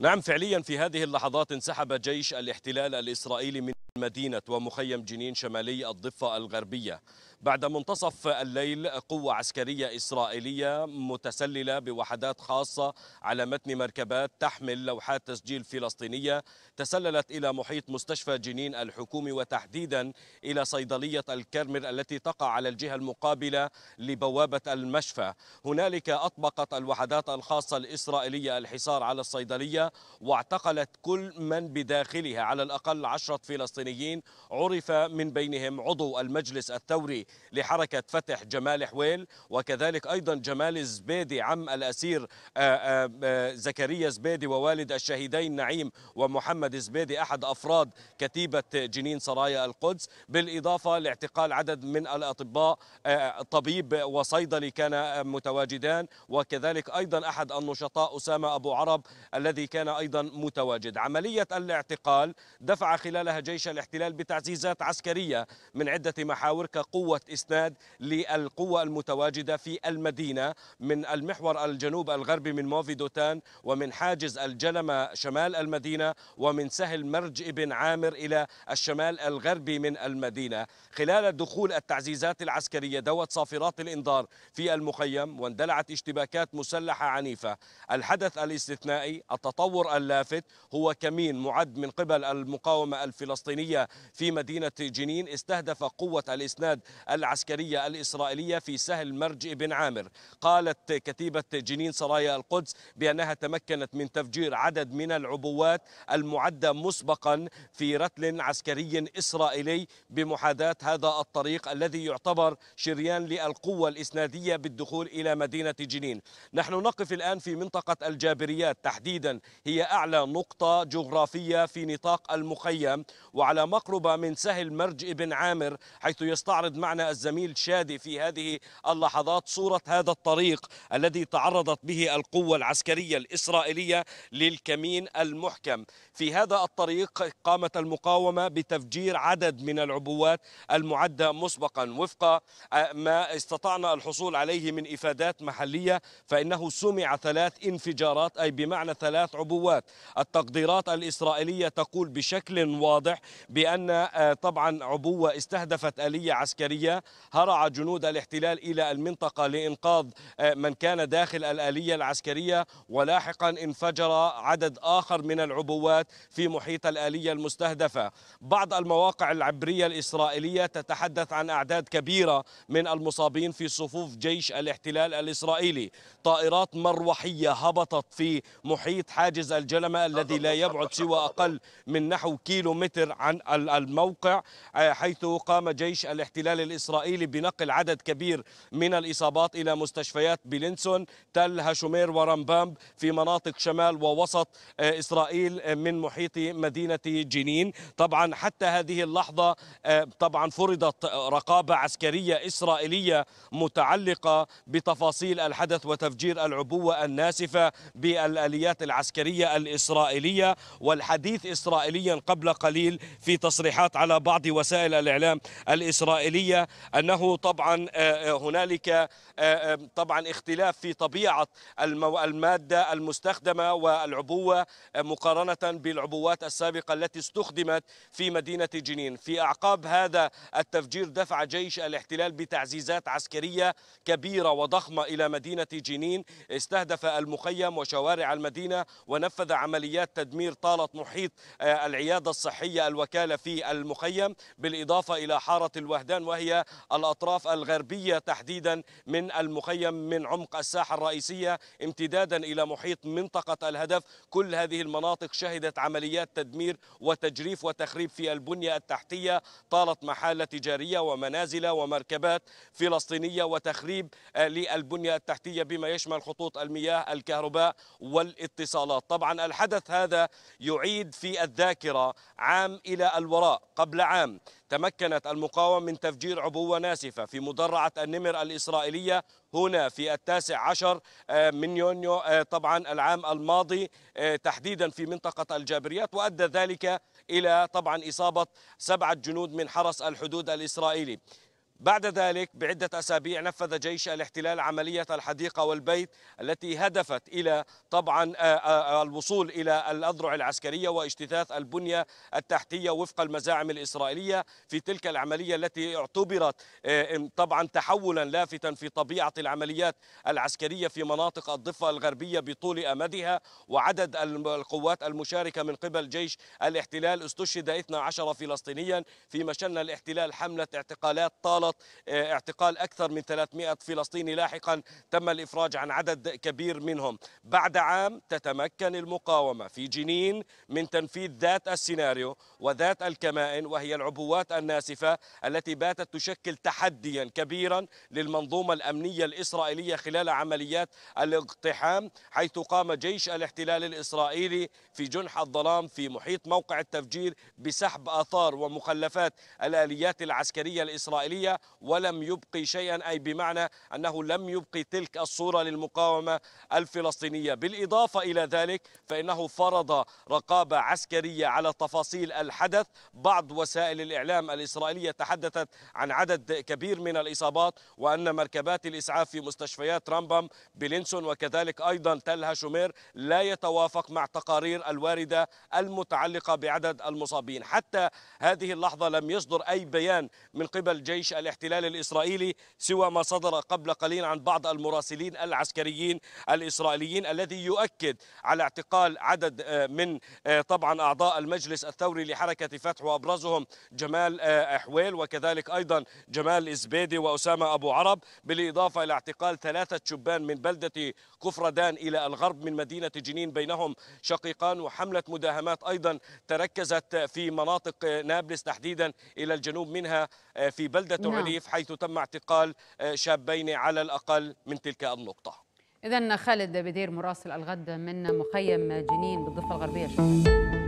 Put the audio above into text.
نعم فعليا في هذه اللحظات انسحب جيش الاحتلال الإسرائيلي من مدينة ومخيم جنين شمالي الضفة الغربية بعد منتصف الليل قوة عسكرية إسرائيلية متسللة بوحدات خاصة على متن مركبات تحمل لوحات تسجيل فلسطينية تسللت إلى محيط مستشفى جنين الحكومي وتحديدا إلى صيدلية الكرمر التي تقع على الجهة المقابلة لبوابة المشفى هنالك أطبقت الوحدات الخاصة الإسرائيلية الحصار على الصيدلية واعتقلت كل من بداخلها على الأقل عشرة فلسطينيين السودانيين عرف من بينهم عضو المجلس الثوري لحركة فتح جمال حويل وكذلك أيضا جمال زبيدي عم الأسير آه، آه، آه، زكريا زبيدي ووالد الشهيدين نعيم ومحمد زبيدي أحد أفراد كتيبة جنين سرايا القدس بالإضافة لاعتقال عدد من الأطباء طبيب وصيدلي كان متواجدان وكذلك أيضا أحد النشطاء أسامة أبو عرب الذي كان أيضا متواجد عملية الاعتقال دفع خلالها جيش الاحتلال بتعزيزات عسكرية من عدة محاور كقوة إسناد للقوة المتواجدة في المدينة من المحور الجنوب الغربي من موفي دوتان ومن حاجز الجلمة شمال المدينة ومن سهل مرج ابن عامر إلى الشمال الغربي من المدينة خلال دخول التعزيزات العسكرية دوت صافرات الإنذار في المخيم واندلعت اشتباكات مسلحة عنيفة الحدث الاستثنائي التطور اللافت هو كمين معد من قبل المقاومة الفلسطينية الفلسطينية في مدينة جنين استهدف قوة الإسناد العسكرية الإسرائيلية في سهل مرج بن عامر قالت كتيبة جنين سرايا القدس بأنها تمكنت من تفجير عدد من العبوات المعدة مسبقا في رتل عسكري إسرائيلي بمحاذاة هذا الطريق الذي يعتبر شريان للقوة الإسنادية بالدخول إلى مدينة جنين نحن نقف الآن في منطقة الجابريات تحديدا هي أعلى نقطة جغرافية في نطاق المخيم و على مقربة من سهل مرج ابن عامر حيث يستعرض معنا الزميل شادي في هذه اللحظات صورة هذا الطريق الذي تعرضت به القوة العسكرية الإسرائيلية للكمين المحكم في هذا الطريق قامت المقاومة بتفجير عدد من العبوات المعدة مسبقا وفق ما استطعنا الحصول عليه من إفادات محلية فإنه سمع ثلاث انفجارات أي بمعنى ثلاث عبوات التقديرات الإسرائيلية تقول بشكل واضح بأن آه، طبعا عبوة استهدفت آلية عسكرية هرع جنود الاحتلال إلى المنطقة لإنقاذ آه، من كان داخل الآلية العسكرية ولاحقا انفجر عدد آخر من العبوات في محيط الآلية المستهدفة بعض المواقع العبرية الإسرائيلية تتحدث عن أعداد كبيرة من المصابين في صفوف جيش الاحتلال الإسرائيلي طائرات مروحية هبطت في محيط حاجز الجلمة الذي لا يبعد سوى أقل من نحو كيلو متر عن عن الموقع آه، حيث قام جيش الاحتلال الإسرائيلي بنقل عدد كبير من الإصابات إلى مستشفيات بلينسون تل هاشومير ورمبامب في مناطق شمال ووسط آه، إسرائيل آه، من محيط مدينة جنين طبعا حتى هذه اللحظة طبعا فرضت رقابة عسكرية إسرائيلية متعلقة بتفاصيل الحدث وتفجير العبوة الناسفة بالآليات العسكرية الإسرائيلية والحديث إسرائيليا قبل قليل في تصريحات على بعض وسائل الإعلام الإسرائيلية أنه طبعا آه، آه، هنالك آه، طبعا اختلاف في طبيعة المادة المستخدمة والعبوة مقارنة بالعبوات السابقة التي استخدمت في مدينة جنين في أعقاب هذا التفجير دفع جيش الاحتلال بتعزيزات عسكرية كبيرة وضخمة إلى مدينة جنين استهدف المخيم وشوارع المدينة ونفذ عمليات تدمير طالت محيط العيادة الصحية الوكيلة الوكالة في المخيم بالإضافة إلى حارة الوهدان وهي الأطراف الغربية تحديدا من المخيم من عمق الساحة الرئيسية امتدادا إلى محيط منطقة الهدف كل هذه المناطق شهدت عمليات تدمير وتجريف وتخريب في البنية التحتية طالت محال تجارية ومنازل ومركبات فلسطينية وتخريب آه، للبنية التحتية بما يشمل خطوط المياه الكهرباء والاتصالات طبعا الحدث هذا يعيد في الذاكرة عام إلى الوراء قبل عام تمكنت المقاومة من تفجير عبوة ناسفة في مدرعة النمر الإسرائيلية هنا في التاسع عشر آه، من يونيو آه، طبعا العام الماضي آه، تحديدا في منطقة الجابريات وأدى ذلك إلى طبعا إصابة سبعة جنود من حرس الحدود الإسرائيلي بعد ذلك بعدة أسابيع نفذ جيش الاحتلال عملية الحديقة والبيت التي هدفت إلى طبعا الوصول إلى الأذرع العسكرية واجتثاث البنية التحتية وفق المزاعم الإسرائيلية في تلك العملية التي اعتبرت طبعا تحولا لافتا في طبيعة العمليات العسكرية في مناطق الضفة الغربية بطول أمدها وعدد القوات المشاركة من قبل جيش الاحتلال استشهد 12 فلسطينيا فيما شن الاحتلال حملة اعتقالات طالت خطط آه، اعتقال أكثر من 300 فلسطيني لاحقا تم الإفراج عن عدد كبير منهم بعد عام تتمكن المقاومة في جنين من تنفيذ ذات السيناريو وذات الكمائن وهي العبوات الناسفة التي باتت تشكل تحديا كبيرا للمنظومة الأمنية الإسرائيلية خلال عمليات الاقتحام حيث قام جيش الاحتلال الإسرائيلي في جنح الظلام في محيط موقع التفجير بسحب آثار ومخلفات الآليات العسكرية الإسرائيلية ولم يبقي شيئا أي بمعنى أنه لم يبقي تلك الصورة للمقاومة الفلسطينية بالإضافة إلى ذلك فإنه فرض رقابة عسكرية على تفاصيل الحدث بعض وسائل الإعلام الإسرائيلية تحدثت عن عدد كبير من الإصابات وأن مركبات الإسعاف في مستشفيات رامبام بلينسون وكذلك أيضا تل هاشومير لا يتوافق مع تقارير الواردة المتعلقة بعدد المصابين حتى هذه اللحظة لم يصدر أي بيان من قبل جيش الإعلام الاحتلال الإسرائيلي سوى ما صدر قبل قليل عن بعض المراسلين العسكريين الإسرائيليين الذي يؤكد على اعتقال عدد آه، من آه، طبعا أعضاء المجلس الثوري لحركة فتح وأبرزهم جمال آه، حويل وكذلك أيضا جمال إزبيدي وأسامة أبو عرب بالإضافة إلى اعتقال ثلاثة شبان من بلدة كفردان إلى الغرب من مدينة جنين بينهم شقيقان وحملة مداهمات أيضا تركزت في مناطق نابلس تحديدا إلى الجنوب منها في بلدة نعم. المليف حيث تم اعتقال آه، شابين على الأقل من تلك النقطة إذا خالد بدير مراسل الغد من مخيم جنين بالضفة الغربية شكرا